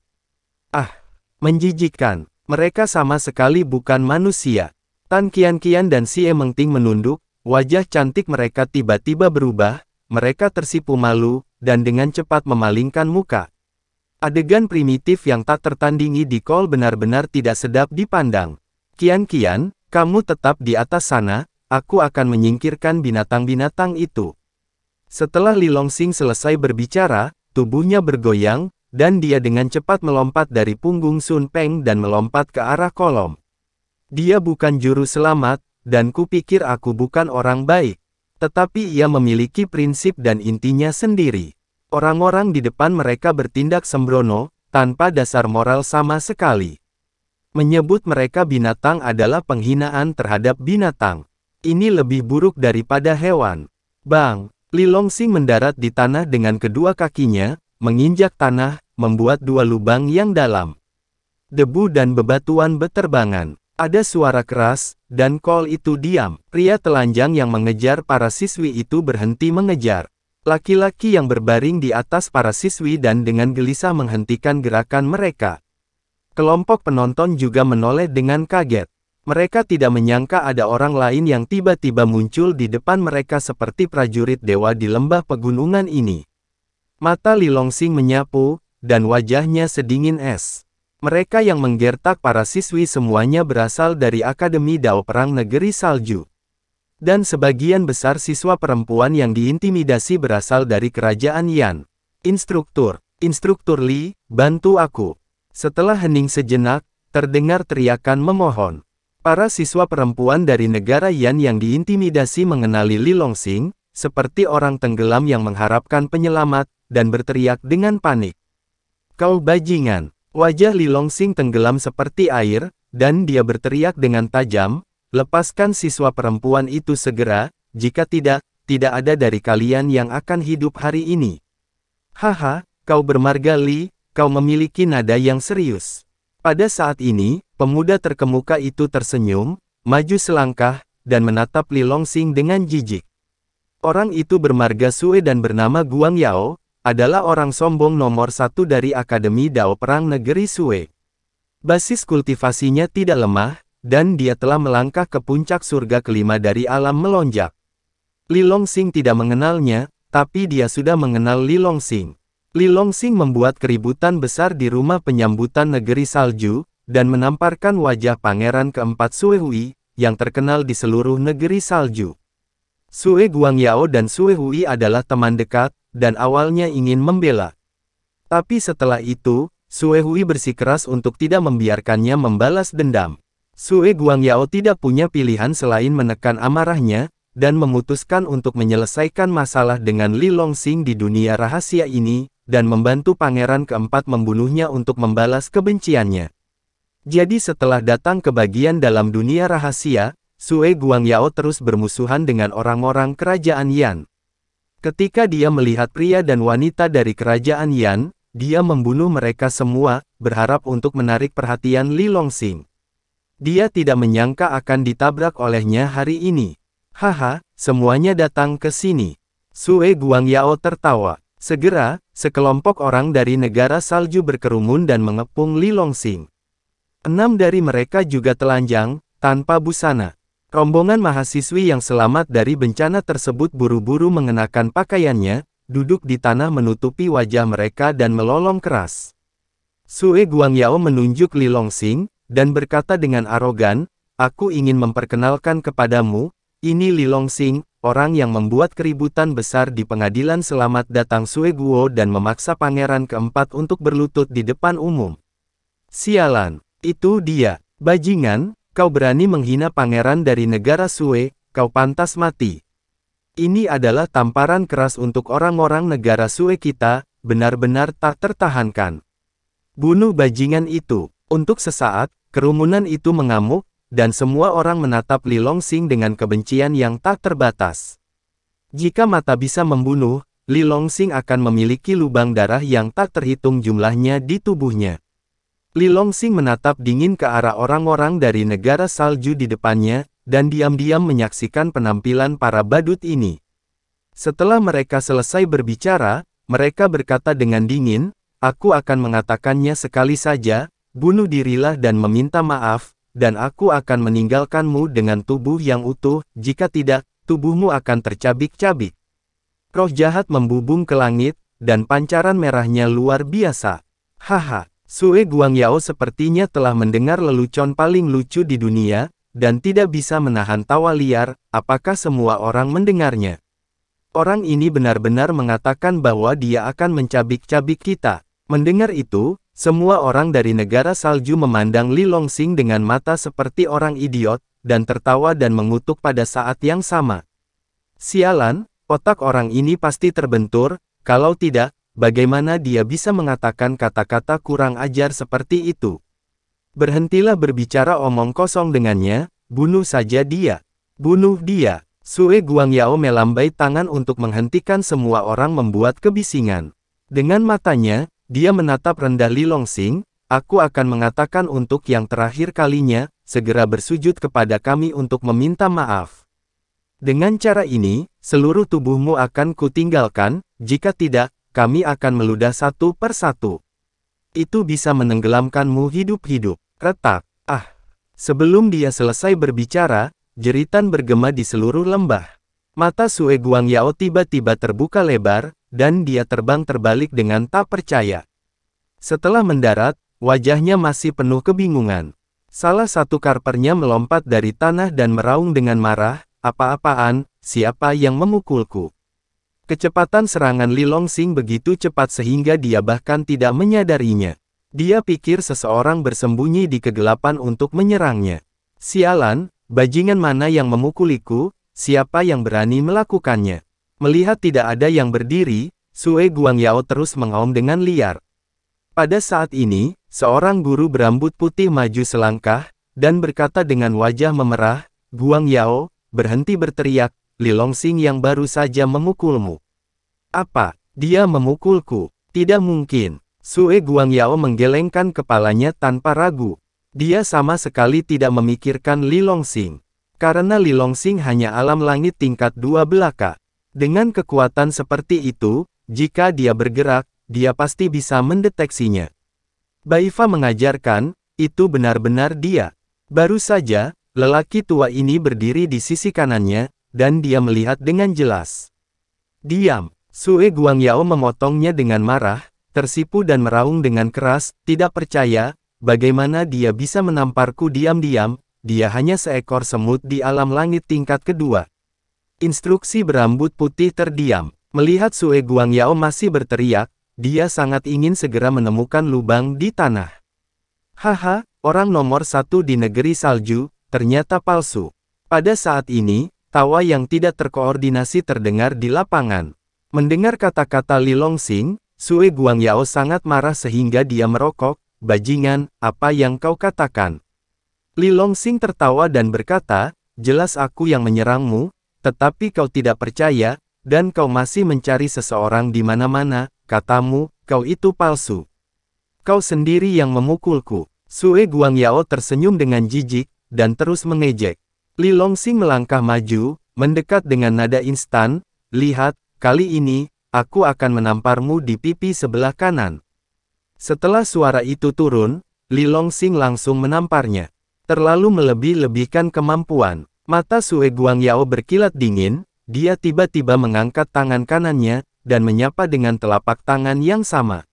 Ah, menjijikkan, mereka sama sekali bukan manusia. Tan Kian Kian dan Si Emengting menunduk, wajah cantik mereka tiba-tiba berubah, mereka tersipu malu, dan dengan cepat memalingkan muka. Adegan primitif yang tak tertandingi di kol benar-benar tidak sedap dipandang. Kian-kian, kamu tetap di atas sana, aku akan menyingkirkan binatang-binatang itu. Setelah Li Longxing selesai berbicara, tubuhnya bergoyang, dan dia dengan cepat melompat dari punggung Sun Peng dan melompat ke arah kolom. Dia bukan juru selamat, dan kupikir aku bukan orang baik. Tetapi ia memiliki prinsip dan intinya sendiri. Orang-orang di depan mereka bertindak sembrono, tanpa dasar moral sama sekali. Menyebut mereka binatang adalah penghinaan terhadap binatang. Ini lebih buruk daripada hewan. Bang, Li Lilongsi mendarat di tanah dengan kedua kakinya, menginjak tanah, membuat dua lubang yang dalam. Debu dan bebatuan beterbangan. Ada suara keras, dan kol itu diam. Pria telanjang yang mengejar para siswi itu berhenti mengejar. Laki-laki yang berbaring di atas para siswi dan dengan gelisah menghentikan gerakan mereka. Kelompok penonton juga menoleh dengan kaget. Mereka tidak menyangka ada orang lain yang tiba-tiba muncul di depan mereka seperti prajurit dewa di lembah pegunungan ini. Mata Li Longxing menyapu, dan wajahnya sedingin es. Mereka yang menggertak para siswi semuanya berasal dari Akademi Dao Perang Negeri Salju. Dan sebagian besar siswa perempuan yang diintimidasi berasal dari Kerajaan Yan. Instruktur, Instruktur Li, bantu aku. Setelah hening sejenak, terdengar teriakan memohon. Para siswa perempuan dari negara Yan yang diintimidasi mengenali Li Longxing seperti orang tenggelam yang mengharapkan penyelamat, dan berteriak dengan panik. Kau bajingan! Wajah Li Longxing tenggelam seperti air, dan dia berteriak dengan tajam, lepaskan siswa perempuan itu segera, jika tidak, tidak ada dari kalian yang akan hidup hari ini. Haha, kau bermarga Li, kau memiliki nada yang serius. Pada saat ini, pemuda terkemuka itu tersenyum, maju selangkah, dan menatap Li Longxing dengan jijik. Orang itu bermarga Sue dan bernama Guang Yao, adalah orang sombong nomor satu dari Akademi Dao Perang Negeri Sue. Basis kultivasinya tidak lemah, dan dia telah melangkah ke puncak surga kelima dari alam melonjak. Li Longxing tidak mengenalnya, tapi dia sudah mengenal Li Longxing. Li Longxing membuat keributan besar di rumah penyambutan negeri salju, dan menamparkan wajah pangeran keempat Sue Hui, yang terkenal di seluruh negeri salju. Sue Guangyao dan Sue Hui adalah teman dekat, dan awalnya ingin membela. Tapi setelah itu, Sue Hui bersikeras untuk tidak membiarkannya membalas dendam. Sue Guangyao tidak punya pilihan selain menekan amarahnya, dan memutuskan untuk menyelesaikan masalah dengan Li Longxing di dunia rahasia ini, dan membantu pangeran keempat membunuhnya untuk membalas kebenciannya. Jadi setelah datang ke bagian dalam dunia rahasia, Sue Guangyao terus bermusuhan dengan orang-orang kerajaan Yan. Ketika dia melihat pria dan wanita dari kerajaan Yan, dia membunuh mereka semua, berharap untuk menarik perhatian Li Longxing. Dia tidak menyangka akan ditabrak olehnya hari ini. Haha, semuanya datang ke sini. Sue Guangyao tertawa. Segera, sekelompok orang dari negara salju berkerumun dan mengepung Li Longxing. Enam dari mereka juga telanjang, tanpa busana. Rombongan mahasiswi yang selamat dari bencana tersebut buru-buru mengenakan pakaiannya, duduk di tanah menutupi wajah mereka dan melolong keras. Sue Guangyao menunjuk Li Longxing dan berkata dengan arogan, Aku ingin memperkenalkan kepadamu, ini Li Longxing, orang yang membuat keributan besar di pengadilan selamat datang Sue Guo dan memaksa pangeran keempat untuk berlutut di depan umum. Sialan, itu dia, bajingan, kau berani menghina pangeran dari negara Sue, kau pantas mati. Ini adalah tamparan keras untuk orang-orang negara Sue kita, benar-benar tak tertahankan. Bunuh bajingan itu. Untuk sesaat, kerumunan itu mengamuk, dan semua orang menatap Li Longxing dengan kebencian yang tak terbatas. Jika mata bisa membunuh, Li Longxing akan memiliki lubang darah yang tak terhitung jumlahnya di tubuhnya. Li Longxing menatap dingin ke arah orang-orang dari negara salju di depannya, dan diam-diam menyaksikan penampilan para badut ini. Setelah mereka selesai berbicara, mereka berkata dengan dingin, aku akan mengatakannya sekali saja, bunuh dirilah dan meminta maaf, dan aku akan meninggalkanmu dengan tubuh yang utuh, jika tidak, tubuhmu akan tercabik-cabik. Roh jahat membubung ke langit, dan pancaran merahnya luar biasa. Haha, Sue Guangyao sepertinya telah mendengar lelucon paling lucu di dunia, dan tidak bisa menahan tawa liar, apakah semua orang mendengarnya. Orang ini benar-benar mengatakan bahwa dia akan mencabik-cabik kita. Mendengar itu, semua orang dari negara salju memandang Li Longxing dengan mata seperti orang idiot, dan tertawa dan mengutuk pada saat yang sama. Sialan, otak orang ini pasti terbentur, kalau tidak, bagaimana dia bisa mengatakan kata-kata kurang ajar seperti itu? Berhentilah berbicara omong kosong dengannya, bunuh saja dia. Bunuh dia. Sue Guangyao melambai tangan untuk menghentikan semua orang membuat kebisingan. Dengan matanya, dia menatap rendah Li Longxing. aku akan mengatakan untuk yang terakhir kalinya, segera bersujud kepada kami untuk meminta maaf. Dengan cara ini, seluruh tubuhmu akan kutinggalkan, jika tidak, kami akan meludah satu per satu. Itu bisa menenggelamkanmu hidup-hidup. Retak. Ah. Sebelum dia selesai berbicara, jeritan bergema di seluruh lembah. Mata Sue Guang Yao tiba-tiba terbuka lebar, dan dia terbang terbalik dengan tak percaya. Setelah mendarat, wajahnya masih penuh kebingungan. Salah satu karpernya melompat dari tanah dan meraung dengan marah, apa-apaan, siapa yang memukulku. Kecepatan serangan Li Longxing begitu cepat sehingga dia bahkan tidak menyadarinya. Dia pikir seseorang bersembunyi di kegelapan untuk menyerangnya. Sialan, bajingan mana yang memukuliku, siapa yang berani melakukannya? Melihat tidak ada yang berdiri, Sue Guangyao terus mengaum dengan liar. Pada saat ini, seorang guru berambut putih maju selangkah, dan berkata dengan wajah memerah, Guangyao, berhenti berteriak, Li Longxing yang baru saja memukulmu. Apa? Dia memukulku? Tidak mungkin. Sue Guangyao menggelengkan kepalanya tanpa ragu. Dia sama sekali tidak memikirkan Li Longxing, Karena Li Longxing hanya alam langit tingkat dua belaka. Dengan kekuatan seperti itu, jika dia bergerak, dia pasti bisa mendeteksinya. Baifa mengajarkan, itu benar-benar dia. Baru saja, lelaki tua ini berdiri di sisi kanannya, dan dia melihat dengan jelas. Diam, Sue Guangyao memotongnya dengan marah, tersipu dan meraung dengan keras, tidak percaya, bagaimana dia bisa menamparku diam-diam, dia hanya seekor semut di alam langit tingkat kedua. Instruksi berambut putih terdiam. Melihat Sue Guangyao masih berteriak, dia sangat ingin segera menemukan lubang di tanah. Haha, orang nomor satu di negeri salju, ternyata palsu. Pada saat ini, tawa yang tidak terkoordinasi terdengar di lapangan. Mendengar kata-kata Li Longxing, Sue Guangyao sangat marah sehingga dia merokok, bajingan, apa yang kau katakan? Li Longxing tertawa dan berkata, jelas aku yang menyerangmu, tetapi kau tidak percaya, dan kau masih mencari seseorang di mana-mana, katamu, kau itu palsu. Kau sendiri yang memukulku. Sue Guang Yao tersenyum dengan jijik, dan terus mengejek. Li Longxing melangkah maju, mendekat dengan nada instan, lihat, kali ini, aku akan menamparmu di pipi sebelah kanan. Setelah suara itu turun, Li Longxing langsung menamparnya. Terlalu melebih-lebihkan kemampuan. Mata Sue Guangyao berkilat dingin, dia tiba-tiba mengangkat tangan kanannya, dan menyapa dengan telapak tangan yang sama.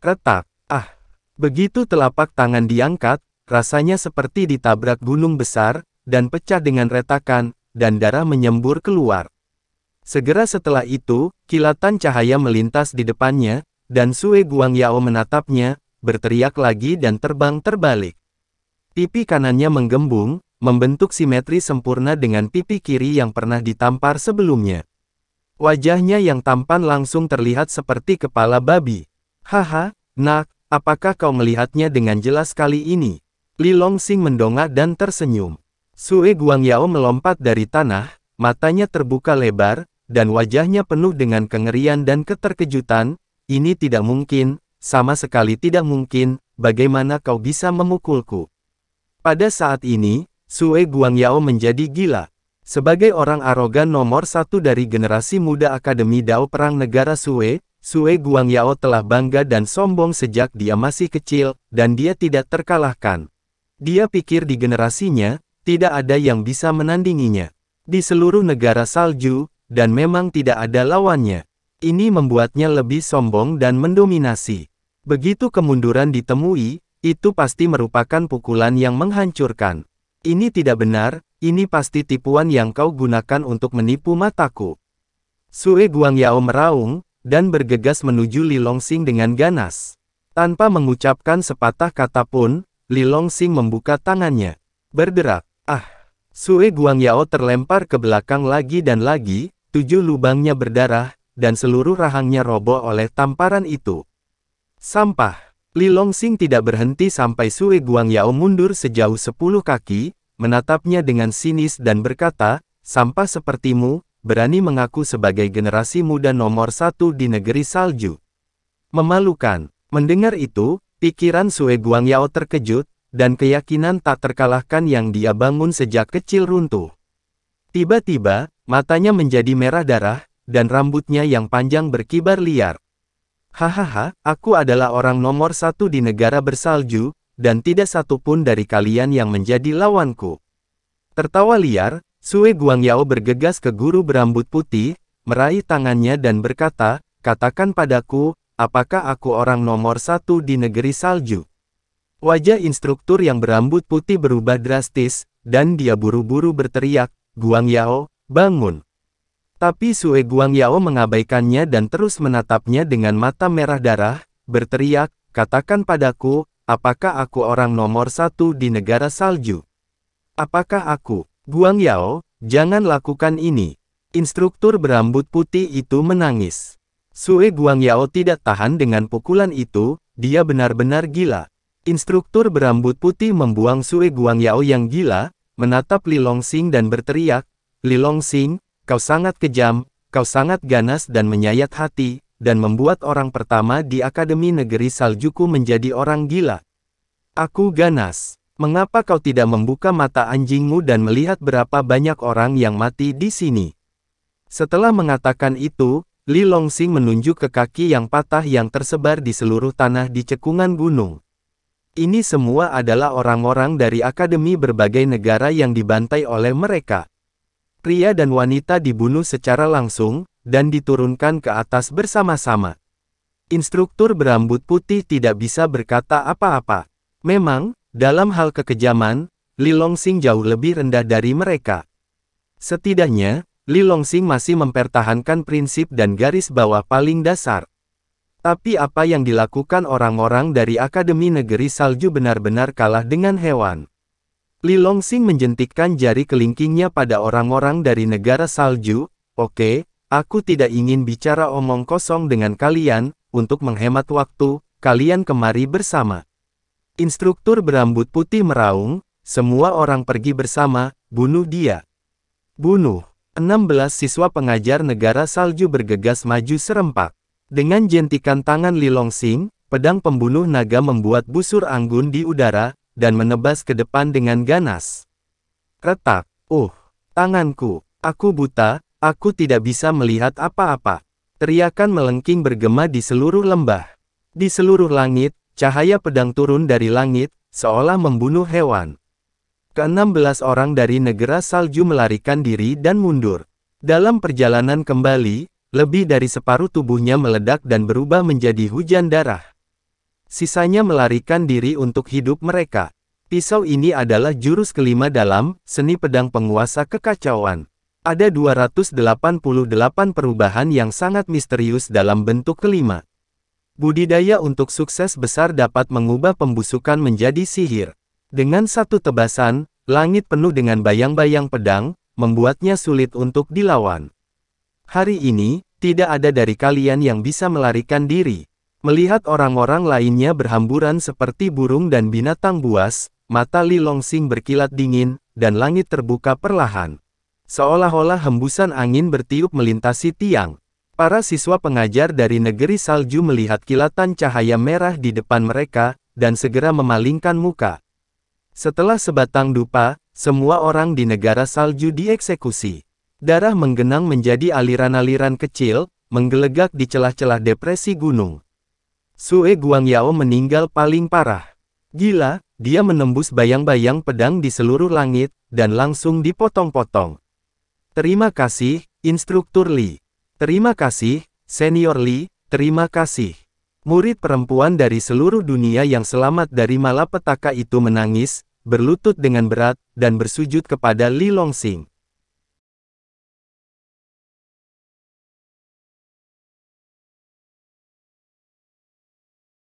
Retak, ah. Begitu telapak tangan diangkat, rasanya seperti ditabrak gunung besar, dan pecah dengan retakan, dan darah menyembur keluar. Segera setelah itu, kilatan cahaya melintas di depannya, dan Sue Guangyao menatapnya, berteriak lagi dan terbang terbalik. Pipi kanannya menggembung, membentuk simetri sempurna dengan pipi kiri yang pernah ditampar sebelumnya. Wajahnya yang tampan langsung terlihat seperti kepala babi. Haha, nak, apakah kau melihatnya dengan jelas kali ini? Li Longxing mendongak dan tersenyum. Sue Guangyao melompat dari tanah, matanya terbuka lebar, dan wajahnya penuh dengan kengerian dan keterkejutan, ini tidak mungkin, sama sekali tidak mungkin, bagaimana kau bisa memukulku. Pada saat ini, Sue Guangyao menjadi gila. Sebagai orang arogan nomor satu dari generasi muda Akademi Dao Perang Negara Sue, Sue Guangyao telah bangga dan sombong sejak dia masih kecil, dan dia tidak terkalahkan. Dia pikir di generasinya, tidak ada yang bisa menandinginya. Di seluruh negara salju, dan memang tidak ada lawannya. Ini membuatnya lebih sombong dan mendominasi. Begitu kemunduran ditemui, itu pasti merupakan pukulan yang menghancurkan. Ini tidak benar, ini pasti tipuan yang kau gunakan untuk menipu mataku. Sue Guangyao meraung, dan bergegas menuju Li Longxing dengan ganas. Tanpa mengucapkan sepatah kata pun, Li Longxing membuka tangannya. Berderak, ah! Sue Guangyao terlempar ke belakang lagi dan lagi, tujuh lubangnya berdarah, dan seluruh rahangnya roboh oleh tamparan itu. Sampah! Li Longxing tidak berhenti sampai Sue Yao mundur sejauh sepuluh kaki, menatapnya dengan sinis dan berkata, sampah sepertimu, berani mengaku sebagai generasi muda nomor satu di negeri salju. Memalukan, mendengar itu, pikiran Sue Yao terkejut, dan keyakinan tak terkalahkan yang dia bangun sejak kecil runtuh. Tiba-tiba, matanya menjadi merah darah, dan rambutnya yang panjang berkibar liar. Hahaha, aku adalah orang nomor satu di negara bersalju, dan tidak satu pun dari kalian yang menjadi lawanku. Tertawa liar, Sue Guangyao bergegas ke guru berambut putih, meraih tangannya dan berkata, katakan padaku, apakah aku orang nomor satu di negeri salju? Wajah instruktur yang berambut putih berubah drastis, dan dia buru-buru berteriak, Guangyao, bangun! Tapi Sue Guangyao mengabaikannya dan terus menatapnya dengan mata merah darah, berteriak, katakan padaku, apakah aku orang nomor satu di negara salju? Apakah aku? Guangyao, jangan lakukan ini. Instruktur berambut putih itu menangis. Sue Guangyao tidak tahan dengan pukulan itu, dia benar-benar gila. Instruktur berambut putih membuang Sue Guangyao yang gila, menatap Li Longxing dan berteriak, Li Longxing. Kau sangat kejam, kau sangat ganas dan menyayat hati, dan membuat orang pertama di Akademi Negeri Saljuku menjadi orang gila. Aku ganas. Mengapa kau tidak membuka mata anjingmu dan melihat berapa banyak orang yang mati di sini? Setelah mengatakan itu, Li Longxing menunjuk ke kaki yang patah yang tersebar di seluruh tanah di cekungan gunung. Ini semua adalah orang-orang dari akademi berbagai negara yang dibantai oleh mereka pria dan wanita dibunuh secara langsung, dan diturunkan ke atas bersama-sama. Instruktur berambut putih tidak bisa berkata apa-apa. Memang, dalam hal kekejaman, Li Longxing jauh lebih rendah dari mereka. Setidaknya, Li Longxing masih mempertahankan prinsip dan garis bawah paling dasar. Tapi apa yang dilakukan orang-orang dari Akademi Negeri Salju benar-benar kalah dengan hewan. Li Longxing menjentikkan jari kelingkingnya pada orang-orang dari negara salju, oke, aku tidak ingin bicara omong kosong dengan kalian, untuk menghemat waktu, kalian kemari bersama. Instruktur berambut putih meraung, semua orang pergi bersama, bunuh dia. Bunuh. 16 siswa pengajar negara salju bergegas maju serempak. Dengan jentikan tangan Li Longxing, pedang pembunuh naga membuat busur anggun di udara, dan menebas ke depan dengan ganas. Retak, uh, tanganku, aku buta, aku tidak bisa melihat apa-apa. Teriakan melengking bergema di seluruh lembah. Di seluruh langit, cahaya pedang turun dari langit, seolah membunuh hewan. Keenam belas orang dari negara salju melarikan diri dan mundur. Dalam perjalanan kembali, lebih dari separuh tubuhnya meledak dan berubah menjadi hujan darah. Sisanya melarikan diri untuk hidup mereka. Pisau ini adalah jurus kelima dalam seni pedang penguasa kekacauan. Ada 288 perubahan yang sangat misterius dalam bentuk kelima. Budidaya untuk sukses besar dapat mengubah pembusukan menjadi sihir. Dengan satu tebasan, langit penuh dengan bayang-bayang pedang, membuatnya sulit untuk dilawan. Hari ini, tidak ada dari kalian yang bisa melarikan diri. Melihat orang-orang lainnya berhamburan seperti burung dan binatang buas, mata Li Longxing berkilat dingin, dan langit terbuka perlahan. Seolah-olah hembusan angin bertiup melintasi tiang. Para siswa pengajar dari negeri salju melihat kilatan cahaya merah di depan mereka, dan segera memalingkan muka. Setelah sebatang dupa, semua orang di negara salju dieksekusi. Darah menggenang menjadi aliran-aliran kecil, menggelegak di celah-celah depresi gunung. Sue Guangyao meninggal paling parah. Gila, dia menembus bayang-bayang pedang di seluruh langit, dan langsung dipotong-potong. Terima kasih, Instruktur Li. Terima kasih, Senior Li, terima kasih. Murid perempuan dari seluruh dunia yang selamat dari malapetaka itu menangis, berlutut dengan berat, dan bersujud kepada Li Longxing.